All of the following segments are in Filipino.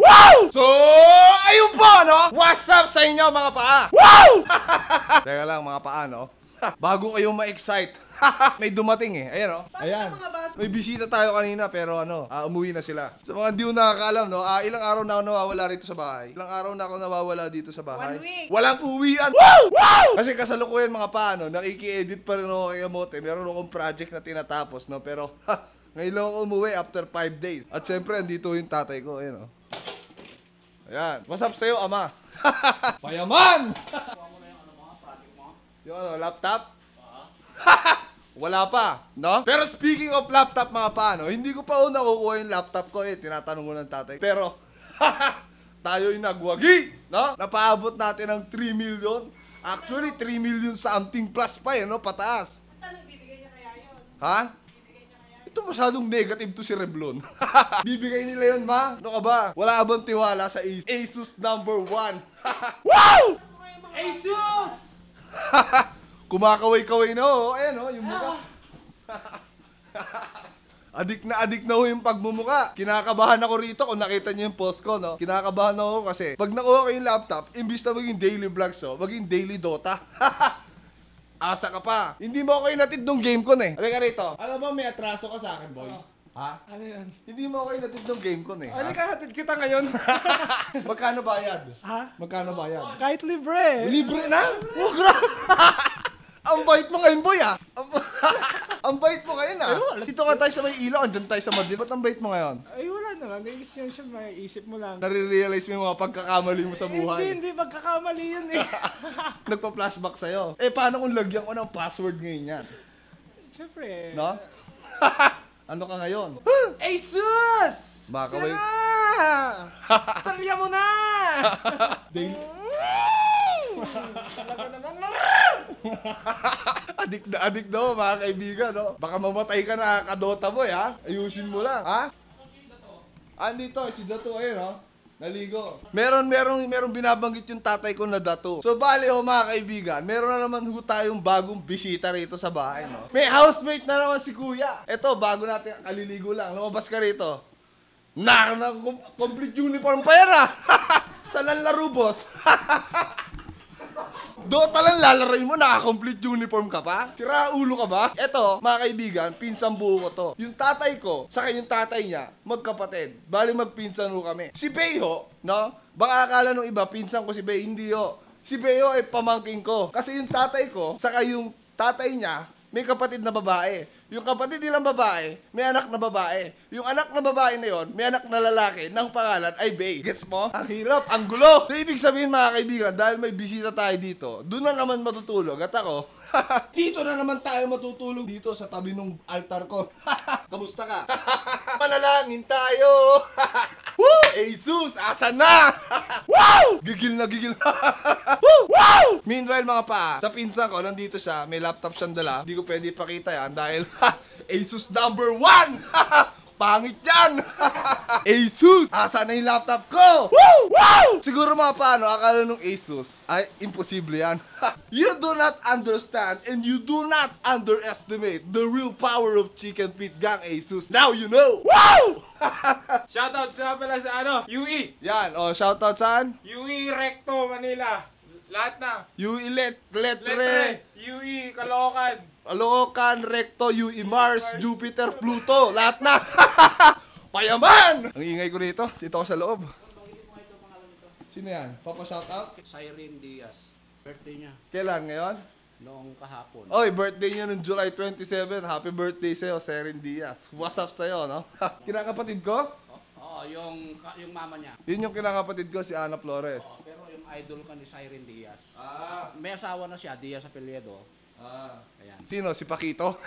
wow! So, ayun po, no? What's up sa inyo, mga paa? Wow! Teka lang, mga paa, no? Bago kayo ma-excite, may dumating eh. Ayan o. Oh. Ayan. May bisita tayo kanina pero ano, uh, umuwi na sila. Sa mga hindi nakakaalam, no, uh, ilang araw na ako nawawala rito sa bahay. Ilang araw na ako nawawala dito sa bahay. One week. Walang uwian. Wow! Wow! Kasi kasalukuyan mga paano, nakiki-edit pa rin ako kay Amote. Meron akong project na tinatapos, no, pero Ngayon lang ako umuwi after 5 days. At syempre, andito yung tatay ko. Ayun, oh. Eh, Ayan. What's up sa'yo, ama? Payaman! yung ano, laptop? Wala pa, no? Pero speaking of laptop mga paano, hindi ko pa una kukuha yung laptop ko eh. Tinatanong ko ng tatay. Pero, tayo yung nagwagi, no? Napaabot natin ng 3 million. Actually, 3 million something plus pa eh, no? Pataas. At ano, bibigay niya kaya yun? Ha? ito masyadong negative to si Reblon. Bibigay nila yun, ma. Ano ka ba? Wala abang tiwala sa Asus. Asus number one. wow! Asus! Kumakaway-kaway na, oh. Ayan, oh, yung mukha. Adik na adik na ho yung pagmumuka. Kinakabahan ako rito kung nakita niyo yung post ko, no? Kinakabahan ako kasi pag nakuha ko yung laptop, imbis na maging daily vlogs, so, oh, maging daily Dota. Asa ka pa. Hindi mo ako inatid nung game ko eh. ka rito. Alam mo, may atraso ka sa akin, boy. Oo. Ha? Ano yan? Hindi mo ako inatid nung game ko eh. Ano ka, hatid kita ngayon? Magkano bayad? Ha? Magkano bayad? Kahit libre. Libre na? Oh, grabe. Ang bait mo ngayon, boy, ah. Ang, bait mo ngayon, ah. Dito ka tayo sa may ilaw, andun tayo sa madilim. Ba't ang bait mo ngayon? Ay, wala naman, naiisip siya, maiisip mo lang. Nare-realize mo yung mga pagkakamali mo sa buhay. hindi, hindi, pagkakamali yun eh. Nagpa-flashback sa'yo. Eh, paano kung lagyan ko ng password ngayon yan? Siyempre. No? ano ka ngayon? Asus! Baka Sira! Sarili mo na! Daily... Talaga naman, adik na adik daw mga kaibigan, no? Baka mamatay ka na kadota boy, ha? Ayusin mo lang, ha? Andito, si Dato ay no. Oh. Naligo. Meron, meron, meron binabanggit yung tatay ko na dato. So, bali ho mga kaibigan, meron na naman ho tayong bagong bisita rito sa bahay, no? May housemate na naman si kuya. Ito bago natin kaliligo lang, lumabas ka rito. Nak, na, complete uniform pa yan, ah! sa laro, boss. Dota lang lalaray mo, naka-complete uniform ka pa? Sira ulo ka ba? Eto, mga kaibigan, pinsan buo ko to. Yung tatay ko, saka yung tatay niya, magkapatid. Bali magpinsan ho kami. Si Peho, no? Baka akala nung iba, pinsan ko si Peho. Hindi yo. Si Peho ay pamangking ko. Kasi yung tatay ko, saka yung tatay niya, may kapatid na babae. Yung kapatid nilang babae, may anak na babae. Yung anak na babae na yon, may anak na lalaki na pangalan ay Bay. Gets mo? Ang hirap, ang gulo. So, ibig sabihin mga kaibigan, dahil may bisita tayo dito, doon na naman matutulog at ako, dito na naman tayo matutulog dito sa tabi ng altar ko. Kamusta ka? Manalangin tayo! Woo! Jesus! Asa na? wow! Gigil na gigil. Wow! Meanwhile mga pa, sa pinsan ko, nandito siya, may laptop siyang dala. Hindi ko pwede ipakita yan dahil Asus number one! Pangit yan! Asus! Asa na yung laptop ko? Woo! Woo! Siguro mga paano, akala nung Asus ay imposible yan. you do not understand and you do not underestimate the real power of Chicken Feet Gang Asus. Now you know! Woo! shoutout sa pala sa ano, UE! Yan, oh, shoutout saan? UE Recto, Manila. Lahat na. UE let, letre. letre. UE, Kaloocan. Kaloocan, Recto, UE e, Mars, Mars, Jupiter, Pluto. Lahat na. Payaman! Ang ingay ko rito. Dito ako sa loob. Sino yan? Papa shout out? Cyrene Diaz. Birthday niya. Kailan? Ngayon? Noong kahapon. Oy, birthday niya noong July 27. Happy birthday sa'yo, Cyrene Diaz. What's up sa'yo, no? kinakapatid ko? Oo, oh, yung, yung mama niya. Yun yung kinakapatid ko, si Ana Flores. oh, pero idol ko ni Siren Diaz. Ah. May asawa na siya, Diaz Apelyedo. Ah. Ayan. Sino? Si Pakito?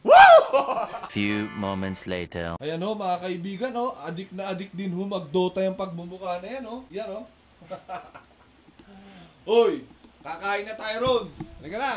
Woo! Few moments later. Ayan o, oh, mga kaibigan, oh, adik na adik din ho, oh. magdota yung pagmumukha na yan, oh. Yan, oh. Hoy, kakain na tayo ron. Halika na.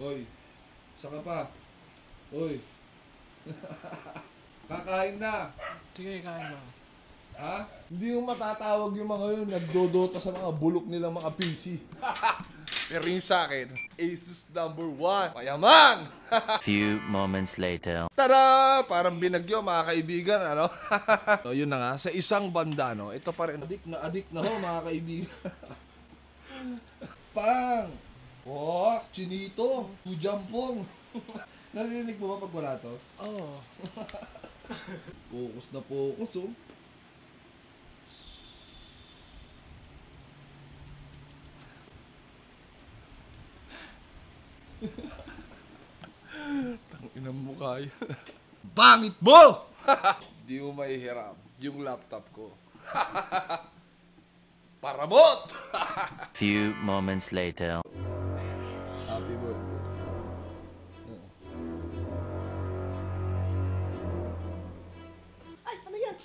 Hoy, Saka pa. Hoy. kakain na. Sige, kain na. Ha? Hindi mo matatawag yung mga yun, nagdodota sa mga bulok nilang mga PC. Pero yung sa akin, Asus number 1. Mayaman! Few moments later. Tada! Parang binagyo mga kaibigan, ano? so yun na nga, sa isang banda, no? Ito pa rin, adik na adik na ho mga kaibigan. Pang! Oh, chinito! Kujampong! Narinig mo ba pag wala to? Oo. Oh. focus na focus, oh. Inang mukha yan. Bangit mo! Di mo maihiram yung laptop ko. Parabot! Few moments later. Happy birthday. Ay, ano yan?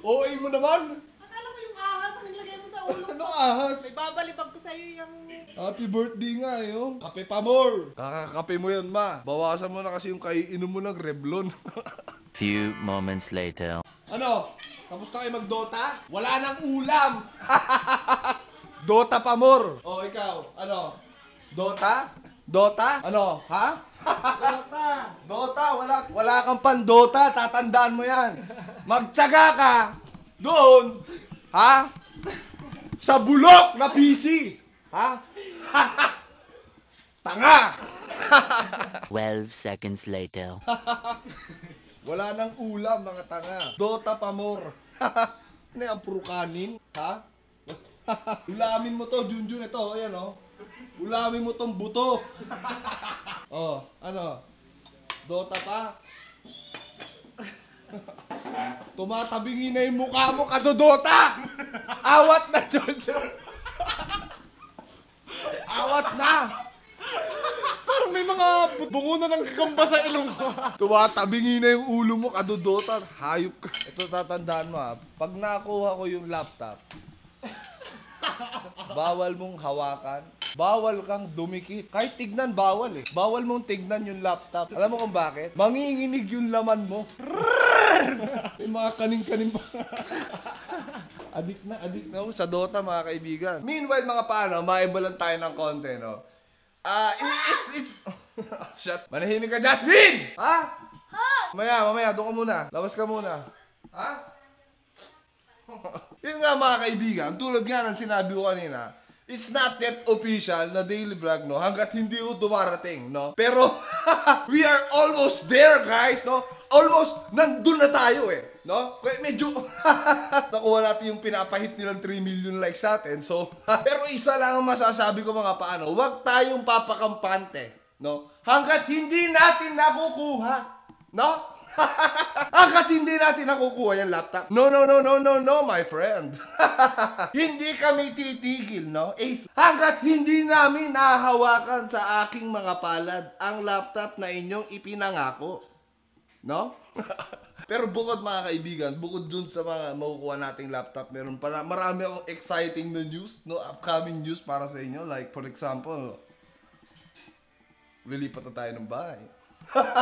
OA mo naman! Akala ko yung ahas ang nilagay mo sa ulo ko. Anong ahas? May babalibag ko sa'yo yung Happy birthday nga eh, oh. Kape pa more. Kakakape mo yan, ma. Bawasan mo na kasi yung kaiinom mo ng Revlon. Few moments later. Ano? Tapos na kayo mag Wala nang ulam! Dota pa more! Oh, ikaw. Ano? Dota? Dota? Ano? Ha? Dota! Dota! Wala, wala kang pan Dota! Tatandaan mo yan! Magtsaga ka! Doon! Ha? Sa bulok na PC! Ha? Tanga! 12 seconds later. Wala nang ulam, mga tanga. Dota pamor. ano yan, puro kanin? Ha? Ulamin mo to, Junjun, ito. Ayan, oh. Ulamin mo tong buto. oh, ano? Dota pa? Tumatabingi na yung mukha mo, kadodota! Awat na, Junjun! Awat na! Parang may mga bungo na ng gagamba sa ilong ko. Tumatabingi na yung ulo mo, kadudotan. Hayop ka. Ito tatandaan mo ha. Ah. Pag nakuha ko yung laptop, bawal mong hawakan. Bawal kang dumikit. Kahit tignan, bawal eh. Bawal mong tignan yung laptop. Alam mo kung bakit? Manginginig yung laman mo. May mga kaning-kaning pa. Adik na, adik na ako sa Dota, mga kaibigan. Meanwhile, mga paano, maiba lang tayo ng konti, no? Ah, uh, it's, it's... Shut. Manahimik ka, Jasmine! Ha? Ha? Mamaya, mamaya, doon ka muna. Labas ka muna. Ha? Yun nga, mga kaibigan, tulad nga ng sinabi ko kanina, It's not yet official na daily vlog, no? Hanggat hindi ko dumarating, no? Pero, we are almost there, guys, no? Almost, nandun na tayo, eh. No? Kaya medyo nakuha natin yung pinapahit nilang 3 million likes sa atin. So, pero isa lang ang masasabi ko mga paano, huwag tayong papakampante, no? Hanggat hindi natin nakukuha, no? Hanggat hindi natin nakukuha yung laptop. No, no, no, no, no, no, my friend. hindi kami titigil, no? Eighth, hanggat hindi namin nahawakan sa aking mga palad ang laptop na inyong ipinangako. No? Pero bukod mga kaibigan, bukod dun sa mga makukuha nating laptop, meron para marami akong exciting na news, no? Upcoming news para sa inyo. Like for example, lilipat na tayo ng bahay.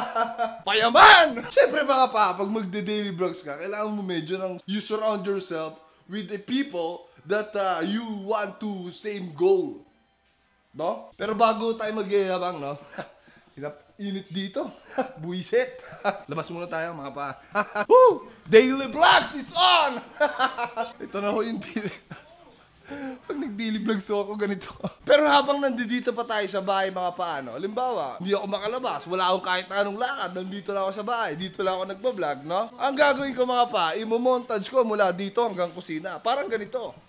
Payaman! Siyempre mga pa, pag magde-daily vlogs ka, kailangan mo medyo ng you surround yourself with the people that uh, you want to same goal. No? Pero bago tayo mag no? Hinap Init dito. Buisit. Labas muna tayo mga pa. Woo! Daily Vlogs is on! Ito na ho yung daily. Pag nag-daily vlogs ako, ganito. Pero habang nandito pa tayo sa bahay, mga paano, halimbawa, hindi ako makalabas, wala akong kahit anong lakad, nandito lang ako sa bahay, dito lang ako nagbablog, no? Ang gagawin ko, mga pa, imo-montage ko mula dito hanggang kusina. Parang ganito.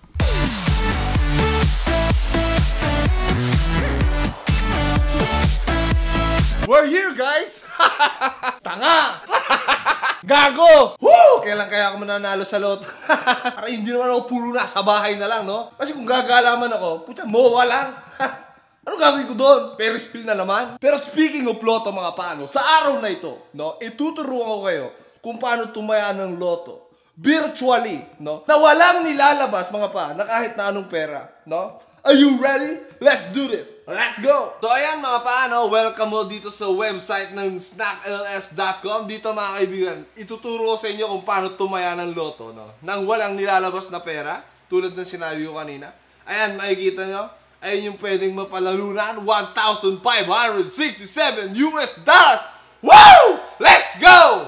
Were here, guys? Tanga! Gago! Woo! Kailan kaya ako mananalo sa lot? Para hindi naman ako puro na sa bahay na lang, no? Kasi kung gagalaman ako, puta, mowa lang. Ano gagawin ko doon? Pero wheel na naman. Pero speaking of loto mga paano, sa araw na ito, no, ituturuan ko kayo kung paano tumaya ng loto virtually, no? Na walang nilalabas mga pa na kahit na anong pera, no? Are you ready? Let's do this! Let's go! So ayan mga paano, welcome mo dito sa website ng snackls.com Dito mga kaibigan, ituturo ko sa inyo kung paano tumaya ng loto no? Nang walang nilalabas na pera, tulad ng sinabi ko kanina Ayan, makikita nyo, ayun yung pwedeng mapalalunan 1,567 US dollars! Woo! Let's go!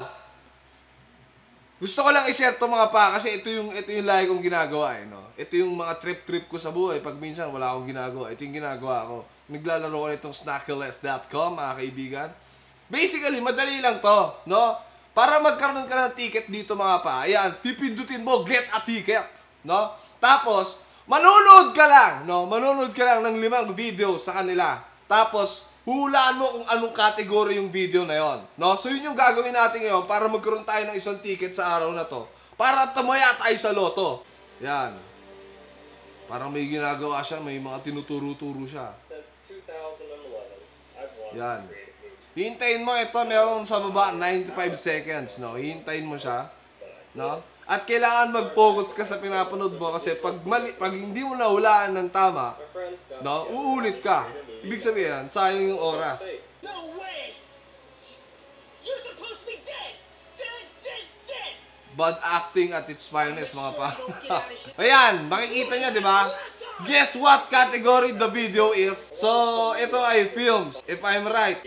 Gusto ko lang i-share to mga pa kasi ito yung ito yung lagi kong ginagawa eh, no. Ito yung mga trip-trip ko sa buhay pag minsan wala akong ginagawa. Ito yung ginagawa ko. Naglalaro ko nitong snackless.com mga kaibigan. Basically, madali lang to, no? Para magkaroon ka ng ticket dito mga pa. Ayan, pipindutin mo get a ticket, no? Tapos, manonood ka lang, no? Manonood ka lang ng limang video sa kanila. Tapos, hulaan mo kung anong kategory yung video na yon. No? So yun yung gagawin natin ngayon para magkaroon tayo ng isang ticket sa araw na to. Para tumaya tayo sa loto. Yan. Parang may ginagawa siya, may mga tinuturo-turo siya. Yan. Hintayin mo ito, meron sa baba 95 seconds, no? Hintayin mo siya, no? At kailangan mag-focus ka sa pinapanood mo kasi pag, mali, pag hindi mo nahulaan ng tama, no, uulit ka. Ibig sabihin, sayang yung oras. No way! You're supposed to be dead! Dead, dead, dead! Bad acting at its finest, mga pa. Ayan, makikita niya, di ba? Guess what category the video is? So, ito ay films. If I'm right,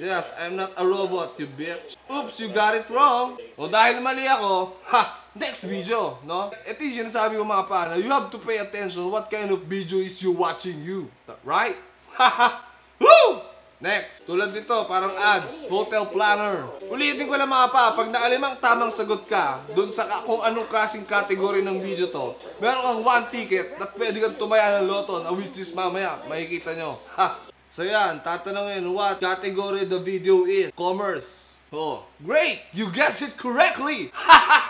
Yes, I'm not a robot, you bitch. Oops, you got it wrong. O dahil mali ako, ha, next video, no? Ito yung sinasabi ko mga paano, you have to pay attention what kind of video is you watching you. Right? Haha! Woo! Next, tulad nito, parang ads, hotel planner. Ulitin ko na mga pa, pag naalimang tamang sagot ka, dun sa kung anong klaseng kategory ng video to, meron kang one ticket at pwede kang tumaya ng loto na which is mamaya, makikita nyo. Ha! So yan, tatanungin, what category the video is? Commerce. Oh, great! You guessed it correctly!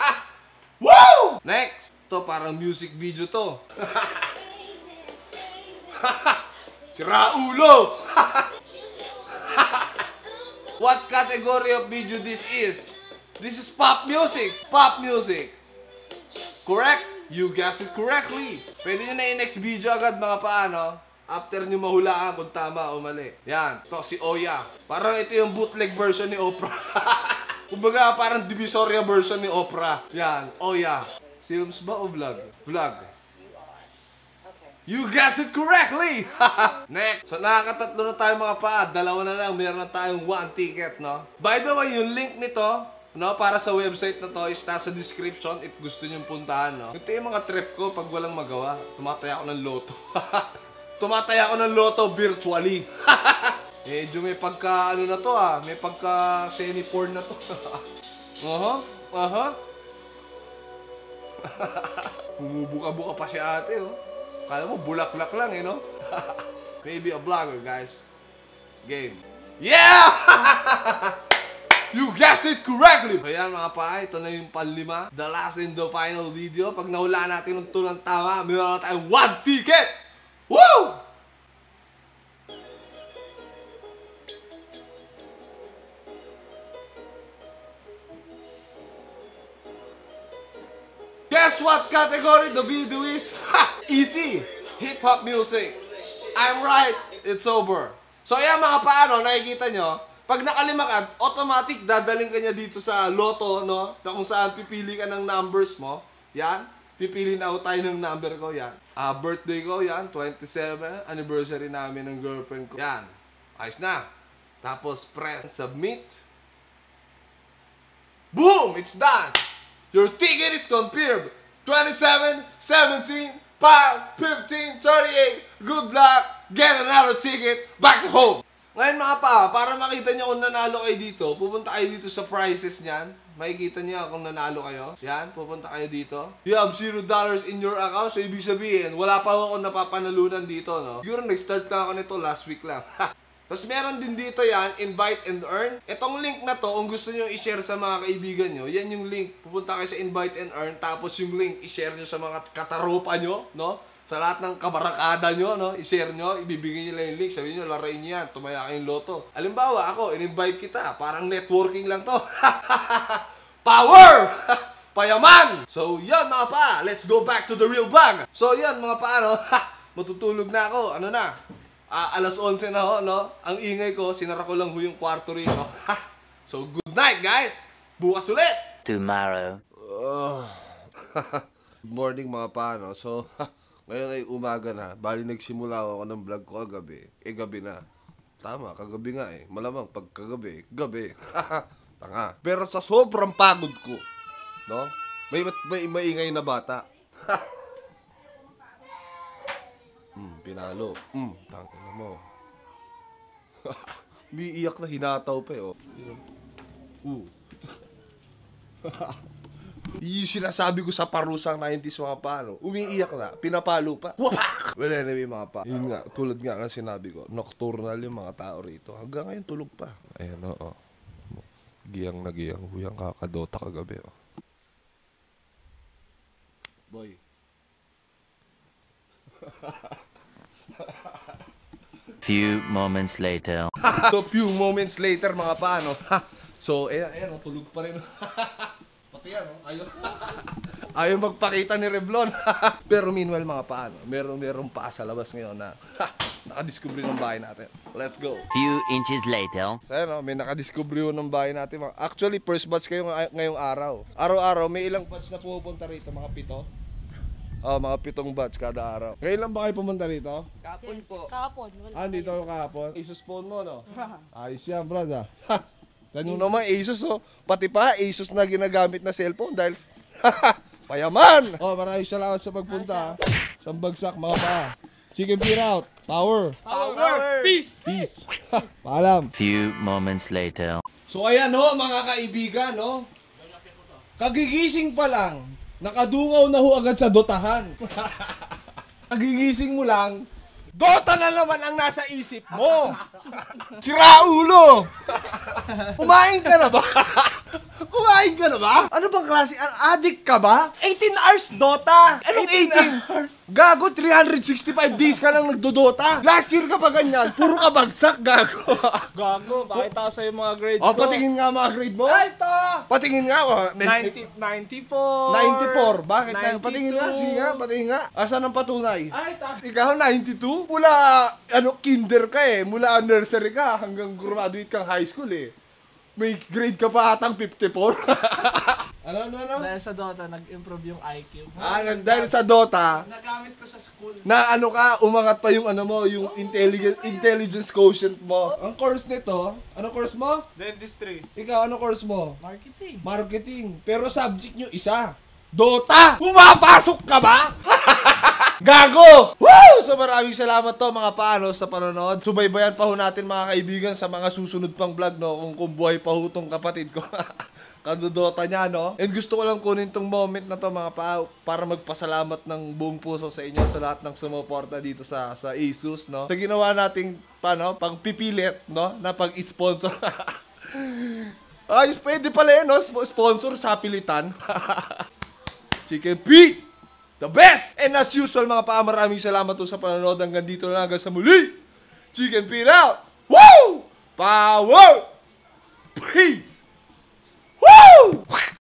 Woo! Next! To parang music video to. Sira ulo! What category of video this is? This is pop music! Pop music! Correct? You guessed it correctly! Pwede nyo na yung next video agad mga paano. After nyo mahulaan kung tama o mali. Yan. To si Oya. Parang ito yung bootleg version ni Oprah. Kumbaga parang divisoria version ni Oprah. Yan. Oya. Films ba o vlog? Vlog. You guessed it correctly! Next! So nakakatatlo na tayo mga paad. Dalawa na lang. Meron na tayong one ticket, no? By the way, yung link nito, no, para sa website na to is nasa description if gusto nyo puntahan, no? Ito yung mga trip ko pag walang magawa. Tumataya ako ng loto. tumataya ako ng loto virtually. Medyo may pagka ano na to ah, may pagka semi porn na to. Oho, aha. Bumubuka-buka pa si ate oh. Kala mo bulaklak lang eh no? Maybe a vlogger guys. Game. Yeah! you guessed it correctly! So yan mga pa, ito na yung panlima. The last and the final video. Pag nahulaan natin ng tunang tama, meron na tayong one ticket! Woo! Guess what category the video is? Ha! Easy! Hip-hop music. I'm right! It's over. So ayan mga paano, nakikita nyo, pag nakalima automatic dadaling kanya dito sa loto, no? Na kung saan pipili ka ng numbers mo. Yan pipili na ako tayo ng number ko, yan. Uh, birthday ko, yan, 27, anniversary namin ng girlfriend ko. Yan, ayos na. Tapos, press submit. Boom! It's done! Your ticket is confirmed! 27, 17, 5, 15, Good luck! Get another ticket back to home! Ngayon mga pa, para makita niyo kung nanalo kayo dito, pupunta kayo dito sa prizes niyan makikita niya kung nanalo kayo. Yan, pupunta kayo dito. You have zero dollars in your account. So, ibig sabihin, wala pa ako napapanalunan dito, no? Siguro nag-start lang ako nito last week lang. Tapos meron din dito yan, invite and earn. Itong link na to, kung gusto nyo i-share sa mga kaibigan nyo, yan yung link. Pupunta kayo sa invite and earn, tapos yung link i-share nyo sa mga katarupa nyo, no? Sa lahat ng kabarakada nyo, no? I-share nyo, ibibigay nyo lang yung link. Sabihin nyo, larain nyo yan, tumaya kayong loto. Alimbawa, ako, in-invite kita. Parang networking lang to. Power! Payaman! So, yan mga pa, let's go back to the real vlog. So, yan mga pa, ano? matutulog na ako, ano na, uh, alas 11 na ho, no? Ang ingay ko, sinara ko lang ho yung kwarto rin. Ha! So, good night, guys! Bukas ulit! Tomorrow. good morning mga pa, no? So, ngayon ay umaga na. Bali, nagsimula ako ng vlog ko kagabi. Eh, gabi na. Tama, kagabi nga eh. Malamang pagkagabi, gabi. Tanga. Pero sa sobrang pagod ko, no? May may maingay na bata. hmm, pinalo. Hmm, tanga na mo. Umiiyak na hinataw pa eh, oh. Uh. Yung sinasabi ko sa parusang 90s mga paano, umiiyak na, pinapalo pa. Wapak! Well, anyway mga pa, yun nga, tulad nga na sinabi ko, nocturnal yung mga tao rito. Hanggang ngayon tulog pa. Ayan, oo. Giyang na giyang huyang kakadota kagabi. Oh. Boy. Few moments later. so few moments later mga paano. so ayan, ayan, oh, tulog pa rin. Pati yan, oh. ayaw. magpakita ni Reblon. Pero meanwhile mga paano, meron meron pa sa labas ngayon na nakadiscovery ng bahay natin. Let's go! Few inches later. So yan, may nakadiscovery ng bahay natin. Actually, first batch kayo ngayong araw. Araw-araw, may ilang batch na pupunta rito, mga pito. Oh, mga pitong batch kada araw. Kailan ba kayo pumunta rito? Kahapon po. Kahapon. ah, dito yung kapon. Asus phone mo, no? Ayos yan, brother. ha? Ganun naman, Asus, oh. Pati pa, Asus na ginagamit na cellphone dahil... Payaman! Oh, maraming salamat sa pagpunta. Ah. Sa bagsak, mga pa. Chicken feet out. Power. Power. Peace. Peace. Paalam. Few moments later. So ayan ho, oh, mga kaibigan, no? Oh. Kagigising pa lang, nakadungaw na ho agad sa dotahan. Kagigising mo lang, Dota na naman ang nasa isip mo. Sira ulo. Kumain ka na ba? Kumain ka na ba? Ano bang klase? Addict ka ba? 18 hours Dota! Anong 18? 18 hours? Gago, 365 days ka lang nagdodota. Last year ka pa ganyan. Puro ka bagsak, gago. Gago, pakita sa yung mga grade oh, ko. patingin nga mga grade mo. Ay, ito! Patingin nga, oh. 90, 94. 94. Bakit? 92. Patingin nga, sige nga, patingin nga. Asan ang patunay? Ay, ta. Ikaw, 92? Mula, ano, kinder ka eh. Mula nursery ka hanggang graduate kang high school eh. May grade ka pa atang 54. ano, ano, ano? Dahil sa Dota, nag-improve yung IQ. Ah, nag- dahil sa Dota. Nagamit ko sa school. Na ano ka, umangat pa yung ano mo, yung oh, intelligence, intelligence quotient mo. Ang course nito, ano course mo? Dentistry. Ikaw, ano course mo? Marketing. Marketing. Pero subject nyo isa. Dota! Pumapasok ka ba? Gago! Woo! So maraming salamat to mga paano sa panonood. Subaybayan pa ho natin mga kaibigan sa mga susunod pang vlog no kung kung buhay pa ho tong kapatid ko. Kadudota niya no. And gusto ko lang kunin tong moment na to mga pao para magpasalamat ng buong puso sa inyo sa lahat ng sumuporta dito sa sa Asus no. Sa ginawa nating paano pagpipilit no na pag-sponsor. Ay, pwede pala yun, no? Sponsor sa pilitan. Chicken Pete! the best! And as usual mga pa, maraming salamat po sa panonood hanggang dito na hanggang sa muli. Chicken Pin out! Woo! Power! Peace! Woo!